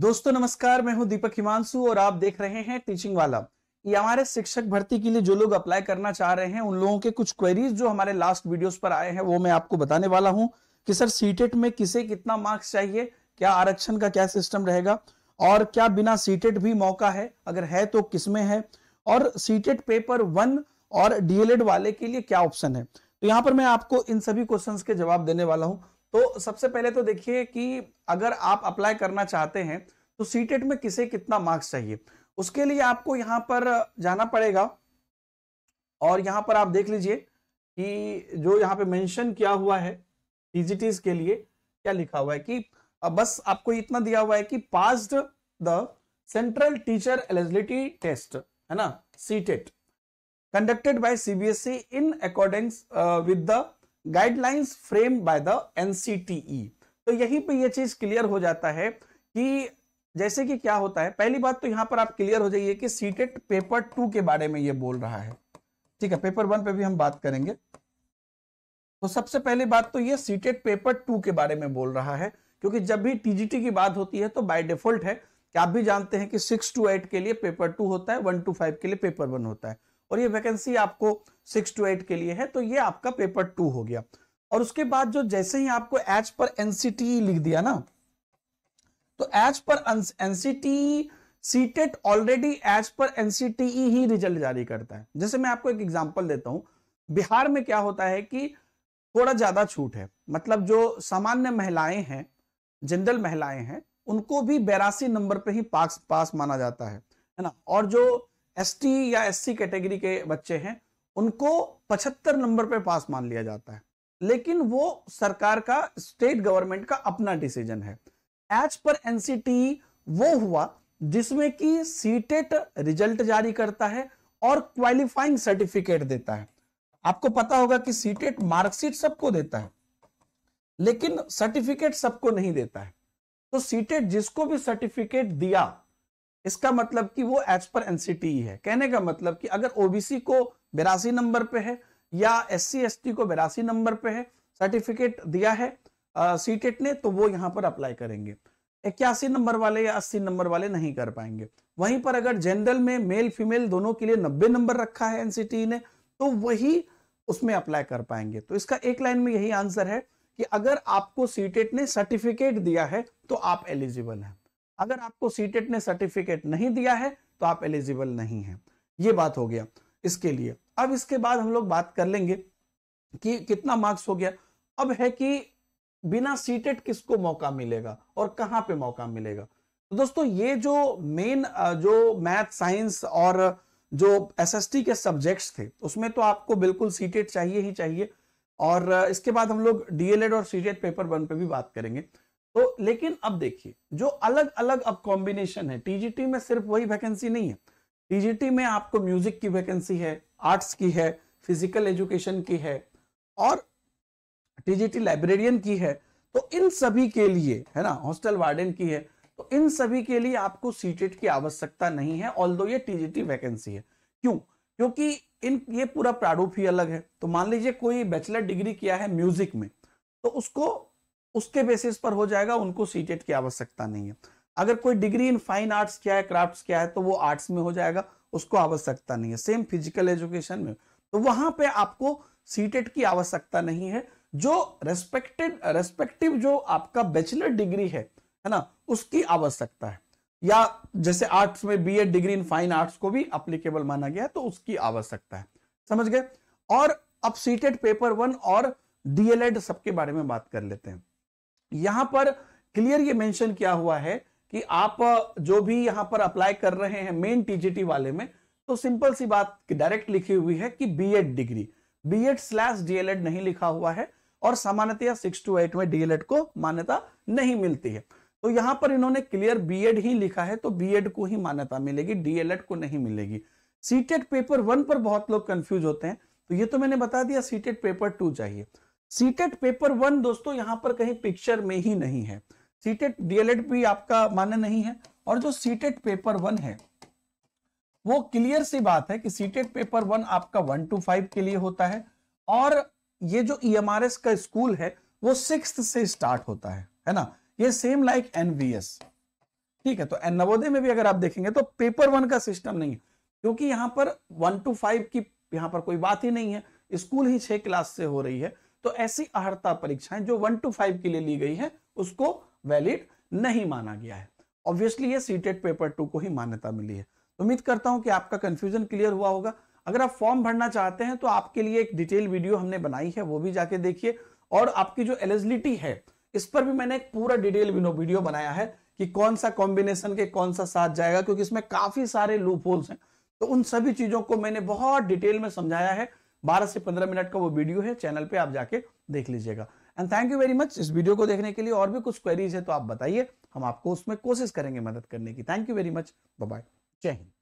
दोस्तों नमस्कार मैं हूं दीपक हिमांशु और आप देख रहे हैं टीचिंग वाला ये हमारे शिक्षक भर्ती के लिए जो लोग अप्लाई करना चाह रहे हैं उन लोगों के कुछ क्वेरीज जो हमारे लास्ट वीडियोस पर आए हैं वो मैं आपको बताने वाला हूं कि सर सीटेट e में किसे कितना मार्क्स चाहिए क्या आरक्षण का क्या सिस्टम रहेगा और क्या बिना सीटेट e भी मौका है अगर है तो किसमें है और सीटेट पेपर वन और डीएलएड वाले के लिए क्या ऑप्शन है तो यहाँ पर मैं आपको इन सभी क्वेश्चन के जवाब देने वाला हूँ तो सबसे पहले तो देखिए कि अगर आप अप्लाई करना चाहते हैं तो सीटेट e में किसे कितना मार्क्स चाहिए उसके लिए आपको यहाँ पर जाना पड़ेगा और यहाँ पर आप देख लीजिए कि जो यहाँ पे मेंशन किया हुआ है टीजीटीज के लिए क्या लिखा हुआ है कि बस आपको इतना दिया हुआ है कि passed the central teacher eligibility test है ना CTET conducted by CBSE in according with the guidelines frame by the NCTE तो यहीं पे ये चीज क्लियर हो जाता है कि जैसे कि क्या होता है पहली बात तो यहां पर आप क्लियर हो जाइए कि सीटेट पेपर टू के बारे में ये बोल रहा है ठीक है पेपर वन पे भी हम बात करेंगे तो सबसे पहली बात तो ये सीटेट पेपर टू के बारे में बोल रहा है क्योंकि जब भी टीजीटी की बात होती है तो बाय डिफॉल्ट है कि आप भी जानते हैं कि सिक्स टू एट के लिए पेपर टू होता है वन टू फाइव के लिए पेपर वन होता है और ये वैकेंसी आपको सिक्स टू एट के लिए है तो ये आपका पेपर टू हो गया और उसके बाद जो जैसे ही आपको एच पर एनसीटी लिख दिया ना तो एच पर एनसीटी सीटेट ऑलरेडी एच पर एनसीटी ही रिजल्ट जारी करता है जैसे मैं आपको एक एग्जांपल देता हूं बिहार में क्या होता है कि थोड़ा ज्यादा छूट है मतलब जो सामान्य महिलाएं हैं जनरल महिलाएं हैं उनको भी बेरासी नंबर पे ही पास पास माना जाता है है ना और जो एसटी या एससी कैटेगरी के, बच्चे हैं उनको 75 नंबर पे पास मान लिया जाता है लेकिन वो सरकार का स्टेट गवर्नमेंट का अपना डिसीजन है एज पर एनसीटी वो हुआ जिसमें कि सीटेट रिजल्ट e जारी करता है और क्वालिफाइंग सर्टिफिकेट देता है आपको पता होगा कि सीटेट मार्कशीट e सबको देता है लेकिन सर्टिफिकेट सबको नहीं देता है तो सीटेट e जिसको भी सर्टिफिकेट दिया इसका मतलब कि वो एज पर एनसीटी है कहने का मतलब कि अगर ओबीसी को बेरासी नंबर पे है या एस सी को बेरासी नंबर पे है सर्टिफिकेट दिया है सीटेट e ने तो वो यहाँ पर अप्लाई करेंगे इक्यासी नंबर वाले या अस्सी नंबर वाले नहीं कर पाएंगे वहीं पर अगर जनरल में मेल फीमेल दोनों के लिए नब्बे नंबर रखा है एनसीटी e ने तो वही उसमें अप्लाई कर पाएंगे तो इसका एक लाइन में यही आंसर है कि अगर आपको सीटेट e ने सर्टिफिकेट दिया है तो आप एलिजिबल हैं अगर आपको सीटेट e ने सर्टिफिकेट नहीं दिया है तो आप एलिजिबल नहीं है ये बात हो गया इसके लिए अब इसके बाद हम लोग बात कर लेंगे कि कितना मार्क्स हो गया अब है कि बिना सीटेट e किसको मौका मिलेगा और कहाँ पे मौका मिलेगा तो दोस्तों ये जो मेन जो मैथ साइंस और जो एसएसटी के सब्जेक्ट्स थे उसमें तो आपको बिल्कुल सीटेट e चाहिए ही चाहिए और इसके बाद हम लोग डीएलएड और सीटेट पेपर वन पे भी बात करेंगे तो लेकिन अब देखिए जो अलग अलग अब कॉम्बिनेशन है टीजीटी में सिर्फ वही वैकेंसी नहीं है टीजीटी में आपको म्यूजिक की वैकेंसी है आर्ट्स की है फिजिकल एजुकेशन की है और टीजीटी लाइब्रेरियन की है तो इन सभी के लिए है ना हॉस्टल वार्डन की है तो इन सभी के लिए आपको सीटेट की आवश्यकता नहीं है ऑल ये टीजीटी वैकेंसी है क्यों क्योंकि इन ये पूरा प्रारूप ही अलग है तो मान लीजिए कोई बैचलर डिग्री किया है म्यूजिक में तो उसको उसके बेसिस पर हो जाएगा उनको सीटेट e की आवश्यकता नहीं है अगर कोई डिग्री इन फाइन आर्ट्स क्या है क्राफ्ट क्या है तो वो आर्ट्स में हो जाएगा उसको आवश्यकता नहीं है सेम फिजिकल एजुकेशन में तो वहां पे आपको सीटेट e की आवश्यकता नहीं है जो रेस्पेक्टेड रेस्पेक्टिव जो आपका बैचलर डिग्री है है ना उसकी आवश्यकता है या जैसे आर्ट्स में B Ed degree in fine arts को भी अप्लीकेबल माना गया तो उसकी आवश्यकता है समझ गए और अब सीटेड पेपर वन और डीएलएड e सबके बारे में बात कर लेते हैं यहां पर क्लियर ये मेंशन किया हुआ है कि आप जो भी यहां पर अप्लाई कर रहे हैं मेन टीजीटी वाले में तो सिंपल सी बात डायरेक्ट लिखी हुई है कि BEd degree BEd slash DElEd नहीं लिखा हुआ है और सामान्यतया सिक्स टू एट में डीएलएड को मान्यता नहीं मिलती है तो यहां पर इन्होंने क्लियर बीएड ही लिखा है तो बीएड को ही मान्यता मिलेगी डीएलएड को नहीं मिलेगी सीटेट पेपर वन पर बहुत लोग कंफ्यूज होते हैं तो ये तो मैंने बता दिया सीटेट पेपर टू चाहिए सीटेट पेपर वन दोस्तों यहां पर कहीं पिक्चर में ही नहीं है सीटेट डीएलएड भी आपका मान्य नहीं है और जो सीटेट पेपर वन है वो क्लियर सी बात है कि सीटेट पेपर वन आपका वन टू फाइव के लिए होता है और ये जो ई e का स्कूल है वो सिक्स से स्टार्ट होता है है ना ये सेम लाइक एनवीएस ठीक है तो नवोदय में भी अगर आप देखेंगे तो पेपर वन का सिस्टम नहीं है क्योंकि यहां पर वन टू फाइव की यहां पर कोई बात ही नहीं है स्कूल ही छह क्लास से हो रही है तो ऐसी अहर्ता परीक्षाएं जो वन टू फाइव के लिए ली गई है उसको वैलिड नहीं माना गया है ऑब्वियसली ये सीटेट पेपर टू को ही मान्यता मिली है उम्मीद करता हूं कि आपका कंफ्यूजन क्लियर हुआ होगा अगर आप फॉर्म भरना चाहते हैं तो आपके लिए एक डिटेल वीडियो हमने बनाई है वो भी जाके देखिए और आपकी जो एलिजिलिटी है इस पर भी मैंने एक पूरा डिटेल वीडियो बनाया है कि कौन सा कॉम्बिनेशन के कौन सा साथ जाएगा क्योंकि इसमें काफी सारे लूप होल्स हैं तो उन सभी चीजों को मैंने बहुत डिटेल में समझाया है 12 से 15 मिनट का वो वीडियो है चैनल पे आप जाके देख लीजिएगा and thank you very much इस वीडियो को देखने के लिए और भी कुछ क्वेरीज है तो आप बताइए हम आपको उसमें कोशिश करेंगे मदद करने की thank you very much bye जय हिंद